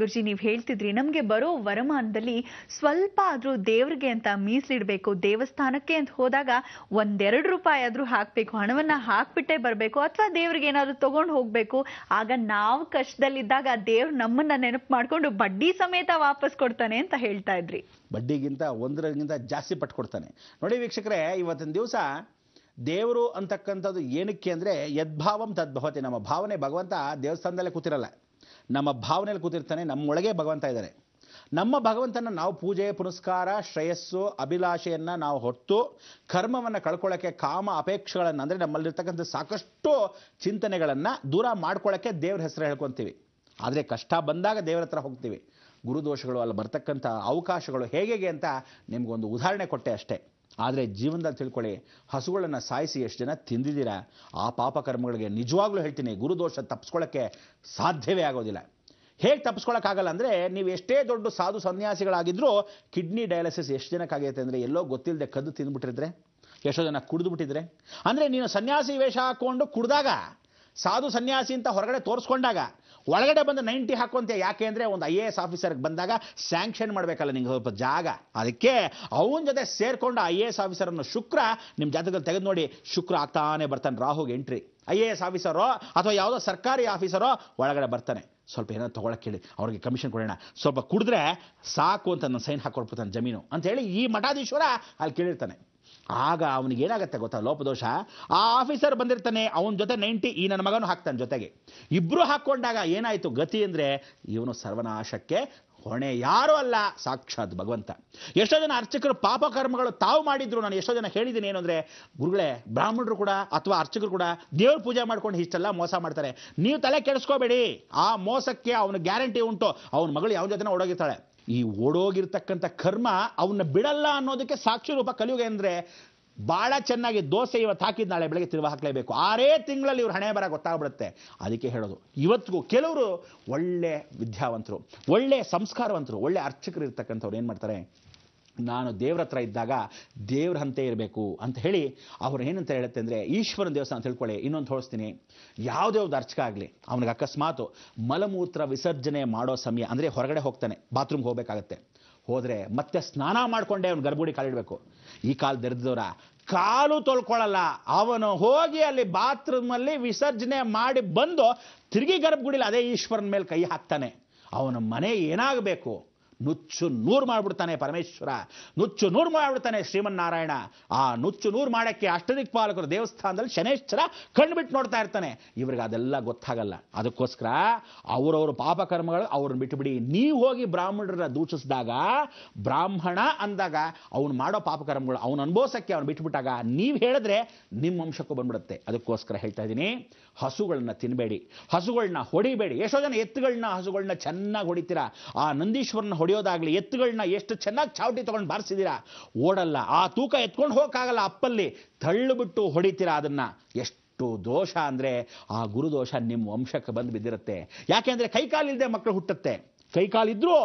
ಗುರುಜಿ ನೀವು ಹೇಳ್ತಿದ್ರಿ ನಮಗೆ ಬರೋ ವರಮಾನದಲ್ಲಿ ಸ್ವಲ್ಪ ಆದ್ರೂ ದೇವ್ರಿಗೆ ಅಂತ ಮೀಸಲಿಡಬೇಕು ದೇವಸ್ಥಾನಕ್ಕೆ ಅಂತ ಹೋದಾಗ ಒಂದೆರಡು ರೂಪಾಯಿ ಆದ್ರೂ ಹಾಕ್ಬೇಕು ಹಣವನ್ನ ಹಾಕ್ಬಿಟ್ಟೇ ಬರಬೇಕು ಅಥವಾ ದೇವ್ರಿಗೆ ಏನಾದರೂ ತೊಗೊಂಡು ಹೋಗಬೇಕು ಆಗ ನಾವು ಕಷ್ಟದಲ್ಲಿದ್ದಾಗ ದೇವ್ರು ನಮ್ಮನ್ನ ನೆನಪು ಮಾಡ್ಕೊಂಡು ಬಡ್ಡಿ ಸಮೇತ ವಾಪಸ್ ಕೊಡ್ತಾನೆ ಅಂತ ಹೇಳ್ತಾ ಇದ್ರಿ ಬಡ್ಡಿಗಿಂತ ಒಂದರಗಿಂತ ಜಾಸ್ತಿ ಪಟ್ಟು ಕೊಡ್ತಾನೆ ನೋಡಿ ವೀಕ್ಷಕರೇ ಇವತ್ತಿನ ದಿವಸ ದೇವರು ಅಂತಕ್ಕಂಥದ್ದು ಏನಕ್ಕೆ ಅಂದರೆ ಯದ್ಭಾವಂ ತದ್ಭವತಿ ನಮ್ಮ ಭಾವನೆ ಭಗವಂತ ದೇವಸ್ಥಾನದಲ್ಲೇ ಕೂತಿರಲ್ಲ ನಮ್ಮ ಭಾವನೆಯಲ್ಲಿ ಕೂತಿರ್ತಾನೆ ನಮ್ಮೊಳಗೆ ಭಗವಂತ ಇದ್ದಾರೆ ನಮ್ಮ ಭಗವಂತನ ನಾವು ಪೂಜೆ ಪುನಸ್ಕಾರ ಶ್ರೇಯಸ್ಸು ಅಭಿಲಾಷೆಯನ್ನು ನಾವು ಹೊತ್ತು ಕರ್ಮವನ್ನು ಕಳ್ಕೊಳ್ಳೋಕ್ಕೆ ಕಾಮ ಅಪೇಕ್ಷೆಗಳನ್ನು ಅಂದರೆ ನಮ್ಮಲ್ಲಿರ್ತಕ್ಕಂಥ ಸಾಕಷ್ಟು ಚಿಂತನೆಗಳನ್ನು ದೂರ ಮಾಡ್ಕೊಳ್ಳೋಕ್ಕೆ ದೇವ್ರ ಹೆಸರು ಹೇಳ್ಕೊತೀವಿ ಆದರೆ ಕಷ್ಟ ಬಂದಾಗ ದೇವರ ಹತ್ರ ಹೋಗ್ತೀವಿ ಗುರುದೋಷಗಳು ಅಲ್ಲಿ ಬರ್ತಕ್ಕಂಥ ಅವಕಾಶಗಳು ಹೇಗೆ ಅಂತ ನಿಮಗೊಂದು ಉದಾಹರಣೆ ಕೊಟ್ಟೆ ಅಷ್ಟೇ ಆದರೆ ಜೀವನದಲ್ಲಿ ತಿಳ್ಕೊಳ್ಳಿ ಹಸುಗಳನ್ನು ಸಾಯಿಸಿ ಎಷ್ಟು ಜನ ತಿಂದಿದ್ದೀರಾ ಆ ಪಾಪಕರ್ಮಗಳಿಗೆ ನಿಜವಾಗ್ಲೂ ಹೇಳ್ತೀನಿ ಗುರುದೋಷ ತಪ್ಪಿಸ್ಕೊಳ್ಳೋಕ್ಕೆ ಸಾಧ್ಯವೇ ಆಗೋದಿಲ್ಲ ಹೇಗೆ ತಪ್ಪಿಸ್ಕೊಳ್ಳೋಕ್ಕಾಗಲ್ಲ ಅಂದರೆ ನೀವು ಎಷ್ಟೇ ದೊಡ್ಡ ಸಾಧು ಸನ್ಯಾಸಿಗಳಾಗಿದ್ದರೂ ಕಿಡ್ನಿ ಡಯಾಲಿಸಿಸ್ ಎಷ್ಟು ಜನಕ್ಕಾಗೈತೆ ಅಂದರೆ ಎಲ್ಲೋ ಗೊತ್ತಿಲ್ಲದೆ ಕದ್ದು ತಿಂದ್ಬಿಟ್ಟಿದ್ರೆ ಎಷ್ಟೋ ಜನ ಕುಡಿದ್ಬಿಟ್ಟಿದ್ರೆ ಅಂದರೆ ನೀನು ಸನ್ಯಾಸಿ ವೇಷ ಹಾಕ್ಕೊಂಡು ಕುಡಿದಾಗ ಸಾಧು ಸನ್ಯಾಸಿ ಅಂತ ಹೊರಗಡೆ ತೋರಿಸ್ಕೊಂಡಾಗ ಒಳಗಡೆ ಬಂದು ನೈಂಟಿ ಹಾಕುವಂತೆ ಯಾಕೆ ಅಂದರೆ ಒಂದು ಐ ಎ ಎಸ್ ಆಫೀಸರ್ಗೆ ಬಂದಾಗ ಸ್ಯಾಂಕ್ಷನ್ ಮಾಡಬೇಕಲ್ಲ ನಿಂಗೆ ಸ್ವಲ್ಪ ಜಾಗ ಅದಕ್ಕೆ ಅವನ ಜೊತೆ ಸೇರಿಕೊಂಡು ಐ ಎ ಎಸ್ ಆಫೀಸರನ್ನು ಶುಕ್ರ ನಿಮ್ಮ ಜಾತಕದಲ್ಲಿ ತೆಗೆದು ನೋಡಿ ಶುಕ್ರ ಆಗ್ತಾನೆ ಬರ್ತಾನೆ ರಾಹುಗೆ ಎಂಟ್ರಿ ಐ ಎ ಎಸ್ ಆಫೀಸರೋ ಅಥವಾ ಯಾವುದೋ ಸರ್ಕಾರಿ ಆಫೀಸರೋ ಒಳಗಡೆ ಬರ್ತಾನೆ ಸ್ವಲ್ಪ ಏನಾದ್ರು ತೊಗೊಳಕ್ಕೆ ಹೇಳಿ ಅವ್ರಿಗೆ ಕಮಿಷನ್ ಕೊಡೋಣ ಸ್ವಲ್ಪ ಕುಡಿದ್ರೆ ಸಾಕು ಅಂತ ನಾನು ಸೈನ್ ಹಾಕೊಡ್ಬಿಡ್ತಾನೆ ಜಮೀನು ಅಂತ ಹೇಳಿ ಈ ಮಠಾಧೀಶ್ವರ ಅಲ್ಲಿ ಕೇಳಿರ್ತಾನೆ ಆಗ ಅವನಿಗೆ ಏನಾಗುತ್ತೆ ಗೊತ್ತಾ ಲೋಪದೋಷ ಆ ಆಫೀಸರ್ ಬಂದಿರ್ತಾನೆ ಅವನ ಜೊತೆ ನೈಂಟಿ ಈ ನನ್ನ ಮಗನು ಹಾಕ್ತಾನೆ ಜೊತೆಗೆ ಇಬ್ಬರು ಹಾಕ್ಕೊಂಡಾಗ ಏನಾಯಿತು ಗತಿ ಅಂದರೆ ಇವನು ಸರ್ವನಾಶಕ್ಕೆ ಹೊಣೆ ಯಾರೂ ಅಲ್ಲ ಸಾಕ್ಷಾತ್ ಭಗವಂತ ಎಷ್ಟೋ ಜನ ಅರ್ಚಕರು ಪಾಪ ತಾವು ಮಾಡಿದ್ರು ನಾನು ಎಷ್ಟೋ ಜನ ಹೇಳಿದ್ದೀನಿ ಏನು ಅಂದರೆ ಗುರುಗಳೇ ಬ್ರಾಹ್ಮಣರು ಕೂಡ ಅಥವಾ ಅರ್ಚಕರು ಕೂಡ ದೇವ್ರ ಪೂಜೆ ಮಾಡ್ಕೊಂಡು ಇಷ್ಟೆಲ್ಲ ಮೋಸ ಮಾಡ್ತಾರೆ ನೀವು ತಲೆ ಕೆಡಿಸ್ಕೋಬೇಡಿ ಆ ಮೋಸಕ್ಕೆ ಅವನು ಗ್ಯಾರಂಟಿ ಉಂಟು ಅವನ ಮಗಳು ಯಾವ ಜೊತೆ ಓಡೋಗಿರ್ತಾಳೆ ಈ ಓಡೋಗಿರ್ತಕ್ಕಂಥ ಕರ್ಮ ಅವನ್ನ ಬಿಡಲ್ಲ ಅನ್ನೋದಕ್ಕೆ ಸಾಕ್ಷಿ ರೂಪ ಕಲಿಯುಗ ಅಂದರೆ ಭಾಳ ಚೆನ್ನಾಗಿ ದೋಸೆ ಇವತ್ತು ಹಾಕಿದ ನಾಳೆ ಬೆಳಗ್ಗೆ ತಿರುವ ಹಾಕಲೇಬೇಕು ಆರೇ ತಿಂಗಳಲ್ಲಿ ಇವ್ರು ಹಣೆ ಬರ ಗೊತ್ತಾಗ್ಬಿಡುತ್ತೆ ಅದಕ್ಕೆ ಹೇಳೋದು ಇವತ್ತಿಗೂ ಕೆಲವರು ಒಳ್ಳೆ ವಿದ್ಯಾವಂತರು ಒಳ್ಳೆ ಸಂಸ್ಕಾರವಂತರು ಒಳ್ಳೆ ಅರ್ಚಕರು ಇರ್ತಕ್ಕಂಥವ್ರು ಏನು ಮಾಡ್ತಾರೆ ನಾನು ದೇವ್ರ ಹತ್ರ ಇದ್ದಾಗ ದೇವ್ರ ಹಂತೆ ಇರಬೇಕು ಅಂತ ಹೇಳಿ ಅವ್ರು ಏನಂತ ಹೇಳುತ್ತೆ ಅಂದರೆ ಈಶ್ವರನ ದೇವಸ್ಥಾನ ಅಂತ ತಿಳ್ಕೊಳ್ಳಿ ಇನ್ನೊಂದು ತೋರಿಸ್ತೀನಿ ಯಾವುದೇ ಒಂದು ಅರ್ಚಕ ಆಗಲಿ ಅವನಿಗೆ ಅಕಸ್ಮಾತು ಮಲಮೂತ್ರ ವಿಸರ್ಜನೆ ಮಾಡೋ ಸಮಯ ಅಂದರೆ ಹೊರಗಡೆ ಹೋಗ್ತಾನೆ ಬಾತ್ರೂಮ್ಗೆ ಹೋಗಬೇಕಾಗತ್ತೆ ಹೋದರೆ ಮತ್ತೆ ಸ್ನಾನ ಮಾಡಿಕೊಂಡೇ ಅವ್ನು ಗರ್ಭಗುಡಿ ಕಾಲಿಡಬೇಕು ಈ ಕಾಲು ದರಿದವರ ಕಾಲು ತೊಳ್ಕೊಳ್ಳಲ್ಲ ಅವನು ಹೋಗಿ ಅಲ್ಲಿ ಬಾತ್ರೂಮಲ್ಲಿ ವಿಸರ್ಜನೆ ಮಾಡಿ ಬಂದು ತಿರುಗಿ ಗರ್ಭಗುಡಿಲಿ ಅದೇ ಈಶ್ವರನ ಮೇಲೆ ಕೈ ಹಾಕ್ತಾನೆ ಅವನ ಮನೆ ಏನಾಗಬೇಕು ನುಚ್ಚು ನೂರು ಮಾಡಿಬಿಡ್ತಾನೆ ಪರಮೇಶ್ವರ ನುಚ್ಚು ನೂರು ಮಾಡಿಬಿಡ್ತಾನೆ ಶ್ರೀಮನ್ನಾರಾಯಣ ಆ ನುಚ್ಚು ನೂರು ಮಾಡೋಕ್ಕೆ ಅಷ್ಟದಿಕ್ಪಾಲಕರು ದೇವಸ್ಥಾನದಲ್ಲಿ ಶನೇಶ್ವರ ಕಣ್ಬಿಟ್ಟು ನೋಡ್ತಾ ಇರ್ತಾನೆ ಇವ್ರಿಗೆ ಅದೆಲ್ಲ ಗೊತ್ತಾಗಲ್ಲ ಅದಕ್ಕೋಸ್ಕರ ಅವರವ್ರ ಪಾಪಕರ್ಮಗಳು ಅವ್ರನ್ನ ಬಿಟ್ಟುಬಿಡಿ ನೀವು ಹೋಗಿ ಬ್ರಾಹ್ಮಣರನ್ನ ದೂಷಿಸಿದಾಗ ಬ್ರಾಹ್ಮಣ ಅಂದಾಗ ಅವನು ಮಾಡೋ ಪಾಪಕರ್ಮಗಳು ಅವನ ಅನುಭವಿಸೋಕ್ಕೆ ಅವನು ಬಿಟ್ಬಿಟ್ಟಾಗ ನೀವು ಹೇಳಿದ್ರೆ ನಿಮ್ಮ ಅಂಶಕ್ಕೂ ಬಂದ್ಬಿಡುತ್ತೆ ಅದಕ್ಕೋಸ್ಕರ ಹೇಳ್ತಾ ಇದ್ದೀನಿ ಹಸುಗಳನ್ನ ತಿನ್ನಬೇಡಿ ಹಸುಗಳನ್ನ ಹೊಡಿಬೇಡಿ ಎಷ್ಟೋ ಜನ ಎತ್ತುಗಳನ್ನ ಹಸುಗಳನ್ನ ಚೆನ್ನಾಗಿ ಹೊಡಿತೀರಾ ಆ ನಂದೀಶ್ವರನ ಹೊಡಿ ಹೊಡೆಯೋದಾಗಲಿ ಎತ್ತುಗಳನ್ನ ಎಷ್ಟು ಚೆನ್ನಾಗಿ ಚಾವಟಿ ತೊಗೊಂಡು ಬಾರಿಸಿದ್ದೀರಾ ಓಡಲ್ಲ ಆ ತೂಕ ಎತ್ಕೊಂಡು ಹೋಗೋಕ್ಕಾಗಲ್ಲ ಅಪ್ಪಲ್ಲಿ ತಳ್ಳುಬಿಟ್ಟು ಹೊಡಿತೀರಾ ಅದನ್ನ ಎಷ್ಟು ದೋಷ ಅಂದ್ರೆ ಆ ಗುರುದೋಷ ನಿಮ್ಮ ವಂಶಕ್ಕೆ ಬಂದು ಬಿದ್ದಿರುತ್ತೆ ಯಾಕೆಂದರೆ ಕೈಕಾಲಿಲ್ಲದೆ ಮಕ್ಕಳು ಹುಟ್ಟುತ್ತೆ ಕೈಕಾಲಿದ್ರೂ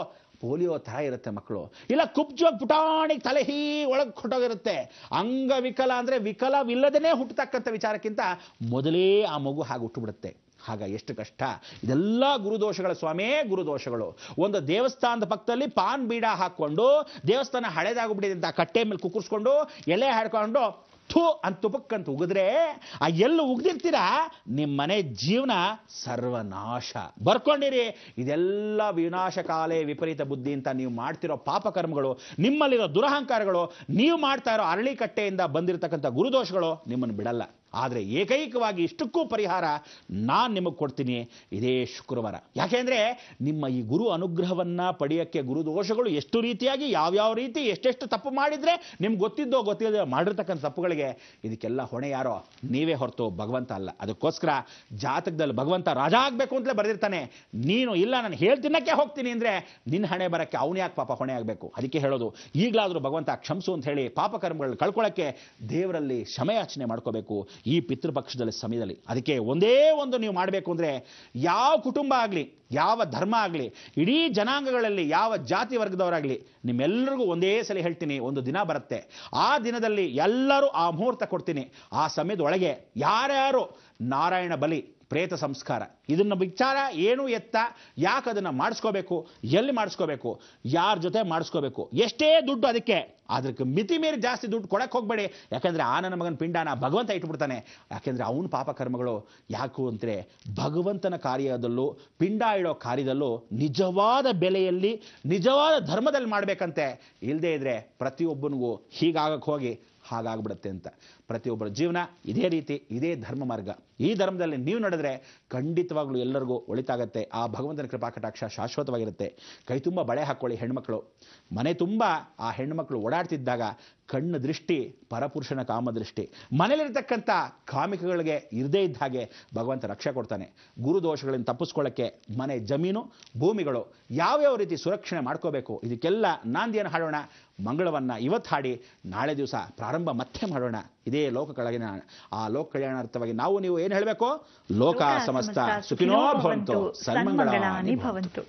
ಪೋಲಿಯೋ ಥರ ಇರುತ್ತೆ ಮಕ್ಕಳು ಇಲ್ಲ ಕುಬ್ಜೋಗಿ ಪುಟಾಣಿ ತಲೆ ಹೀ ಒಳಗೆ ಕೊಟ್ಟೋಗಿರುತ್ತೆ ಅಂಗವಿಕಲ ಅಂದರೆ ವಿಕಲವಿಲ್ಲದೇ ಹುಟ್ಟತಕ್ಕಂಥ ವಿಚಾರಕ್ಕಿಂತ ಮೊದಲೇ ಆ ಮಗು ಹಾಗೆ ಹುಟ್ಟುಬಿಡುತ್ತೆ ಆಗ ಎಷ್ಟು ಕಷ್ಟ ಇದೆಲ್ಲ ಗುರುದೋಷಗಳ ಸ್ವಾಮೇ ಗುರುದೋಷಗಳು ಒಂದು ದೇವಸ್ಥಾನದ ಪಕ್ಕದಲ್ಲಿ ಪಾನ್ ಬೀಡ ಹಾಕ್ಕೊಂಡು ದೇವಸ್ಥಾನ ಹಳೆದಾಗ್ಬಿಟ್ಟಿದೆ ಅಂತ ಕಟ್ಟೆ ಮೇಲೆ ಕುಕ್ಕರ್ಸ್ಕೊಂಡು ಎಲೆ ಹಾಡ್ಕೊಂಡು ಥೂ ಅಂತ ತುಪಕ್ಕಂತ ಉಗಿದ್ರೆ ಆ ಎಲ್ಲ ಉಗ್ದಿರ್ತೀರ ನಿಮ್ಮ ಮನೆ ಜೀವನ ಸರ್ವನಾಶ ಬರ್ಕೊಂಡಿರಿ ಇದೆಲ್ಲ ವಿನಾಶ ವಿಪರೀತ ಬುದ್ಧಿ ಅಂತ ನೀವು ಮಾಡ್ತಿರೋ ಪಾಪಕರ್ಮಗಳು ನಿಮ್ಮಲ್ಲಿರೋ ದುರಹಂಕಾರಗಳು ನೀವು ಮಾಡ್ತಾ ಇರೋ ಕಟ್ಟೆಯಿಂದ ಬಂದಿರತಕ್ಕಂಥ ಗುರುದೋಷಗಳು ನಿಮ್ಮನ್ನು ಬಿಡಲ್ಲ ಆದರೆ ಏಕೈಕವಾಗಿ ಇಷ್ಟಕ್ಕೂ ಪರಿಹಾರ ನಾನು ನಿಮಗೆ ಕೊಡ್ತೀನಿ ಇದೇ ಶುಕ್ರವಾರ ಯಾಕೆಂದರೆ ನಿಮ್ಮ ಈ ಗುರು ಅನುಗ್ರಹವನ್ನು ಪಡೆಯೋಕ್ಕೆ ದೋಷಗಳು ಎಷ್ಟು ರೀತಿಯಾಗಿ ಯಾವ್ಯಾವ ರೀತಿ ಎಷ್ಟೆಷ್ಟು ತಪ್ಪು ಮಾಡಿದರೆ ನಿಮ್ಗೆ ಗೊತ್ತಿದ್ದೋ ಗೊತ್ತಿಲ್ಲದೆ ಮಾಡಿರ್ತಕ್ಕಂಥ ತಪ್ಪುಗಳಿಗೆ ಇದಕ್ಕೆಲ್ಲ ಹೊಣೆ ಯಾರೋ ನೀವೇ ಹೊರತು ಭಗವಂತ ಅಲ್ಲ ಅದಕ್ಕೋಸ್ಕರ ಜಾತಕದಲ್ಲಿ ಭಗವಂತ ರಾಜ ಆಗಬೇಕು ಅಂತಲೇ ಬರೆದಿರ್ತಾನೆ ನೀನು ಇಲ್ಲ ನಾನು ಹೇಳ್ತಿನ್ನಕ್ಕೆ ಹೋಗ್ತೀನಿ ಅಂದರೆ ನಿನ್ನ ಹಣೆ ಬರೋಕ್ಕೆ ಅವನು ಯಾಕೆ ಪಾಪ ಹೊಣೆ ಆಗಬೇಕು ಅದಕ್ಕೆ ಹೇಳೋದು ಈಗಲಾದರೂ ಭಗವಂತ ಕ್ಷಮಿಸು ಅಂತ ಹೇಳಿ ಪಾಪಕರ್ಮಗಳು ಕಳ್ಕೊಳ್ಳೋಕ್ಕೆ ದೇವರಲ್ಲಿ ಕ್ಷಮೆಯಾಚನೆ ಮಾಡ್ಕೋಬೇಕು ಈ ಪಿತೃಪಕ್ಷದಲ್ಲಿ ಸಮಯದಲ್ಲಿ ಅದಕ್ಕೆ ಒಂದೇ ಒಂದು ನೀವು ಮಾಡಬೇಕು ಅಂದರೆ ಯಾವ ಕುಟುಂಬ ಆಗಲಿ ಯಾವ ಧರ್ಮ ಆಗಲಿ ಇಡೀ ಜನಾಂಗಗಳಲ್ಲಿ ಯಾವ ಜಾತಿ ವರ್ಗದವರಾಗಲಿ ನಿಮ್ಮೆಲ್ಲರಿಗೂ ಒಂದೇ ಸಲ ಹೇಳ್ತೀನಿ ಒಂದು ದಿನ ಬರುತ್ತೆ ಆ ದಿನದಲ್ಲಿ ಎಲ್ಲರೂ ಆ ಮುಹೂರ್ತ ಕೊಡ್ತೀನಿ ಆ ಸಮಯದೊಳಗೆ ಯಾರ್ಯಾರು ನಾರಾಯಣ ಬಲಿ ಪ್ರೇತ ಸಂಸ್ಕಾರ ಇದನ್ನು ವಿಚಾರ ಏನು ಎತ್ತ ಯಾಕೆ ಅದನ್ನು ಮಾಡಿಸ್ಕೋಬೇಕು ಎಲ್ಲಿ ಮಾಡಿಸ್ಕೋಬೇಕು ಯಾರ ಜೊತೆ ಮಾಡಿಸ್ಕೋಬೇಕು ಎಷ್ಟೇ ದುಡ್ಡು ಅದಕ್ಕೆ ಅದಕ್ಕೆ ಮಿತಿ ಮೀರಿ ಜಾಸ್ತಿ ದುಡ್ಡು ಕೊಡಕ್ಕೆ ಹೋಗಬೇಡಿ ಯಾಕಂದರೆ ಆ ನನ್ನ ಮಗನ ಪಿಂಡಾನ ಭಗವಂತ ಇಟ್ಬಿಡ್ತಾನೆ ಯಾಕೆಂದರೆ ಅವನ ಪಾಪಕರ್ಮಗಳು ಯಾಕು ಅಂದರೆ ಭಗವಂತನ ಕಾರ್ಯದಲ್ಲೂ ಪಿಂಡ ಇಡೋ ಕಾರ್ಯದಲ್ಲೂ ನಿಜವಾದ ಬೆಲೆಯಲ್ಲಿ ನಿಜವಾದ ಧರ್ಮದಲ್ಲಿ ಮಾಡಬೇಕಂತೆ ಇಲ್ಲದೇ ಇದ್ದರೆ ಪ್ರತಿಯೊಬ್ಬನಿಗೂ ಹೀಗಾಗಕ್ಕೆ ಹೋಗಿ ಹಾಗಾಗ್ಬಿಡುತ್ತೆ ಅಂತ ಪ್ರತಿಯೊಬ್ಬರ ಜೀವನ ಇದೇ ರೀತಿ ಇದೇ ಧರ್ಮ ಮಾರ್ಗ ಈ ಧರ್ಮದಲ್ಲಿ ನೀವು ನಡೆದರೆ ಖಂಡಿತವಾಗ್ಲೂ ಎಲ್ಲರಿಗೂ ಒಳಿತಾಗತ್ತೆ ಆ ಭಗವಂತನ ಕೃಪಾ ಕಟಾಕ್ಷ ಶಾಶ್ವತವಾಗಿರುತ್ತೆ ಕೈ ತುಂಬ ಬಳೆ ಹಾಕ್ಕೊಳ್ಳಿ ಹೆಣ್ಮಕ್ಳು ಮನೆ ತುಂಬ ಆ ಹೆಣ್ಮಕ್ಳು ಓಡಾಡ್ತಿದ್ದಾಗ ಕಣ್ಣು ದೃಷ್ಟಿ ಪರಪುರುಷನ ಕಾಮದೃಷ್ಟಿ ಮನೇಲಿರ್ತಕ್ಕಂಥ ಕಾಮಿಕಗಳಿಗೆ ಇರದೇ ಇದ್ದ ಹಾಗೆ ಭಗವಂತ ರಕ್ಷೆ ಕೊಡ್ತಾನೆ ಗುರು ಗುರುದೋಷಗಳನ್ನು ತಪ್ಪಿಸ್ಕೊಳ್ಳೋಕ್ಕೆ ಮನೆ ಜಮೀನು ಭೂಮಿಗಳು ಯಾವ್ಯಾವ ರೀತಿ ಸುರಕ್ಷಣೆ ಮಾಡ್ಕೋಬೇಕು ಇದಕ್ಕೆಲ್ಲ ನಾಂದಿಯನ್ನು ಹಾಡೋಣ ಮಂಗಳವನ್ನು ಇವತ್ತು ಹಾಡಿ ನಾಳೆ ದಿವಸ ಪ್ರಾರಂಭ ಮತ್ತೆ ಮಾಡೋಣ ಇದು ಇದೇ ಲೋಕ ಕಳಗಿನ ಆ ಲೋಕ ಕಲ್ಯಾಣಾರ್ಥವಾಗಿ ನಾವು ನೀವು ಏನು ಹೇಳಬೇಕು ಲೋಕ ಸಮಸ್ತ ಸುಖಿನೋ ಭವಂತು ಸನ್ಮಂಗಳ ಭವಂತು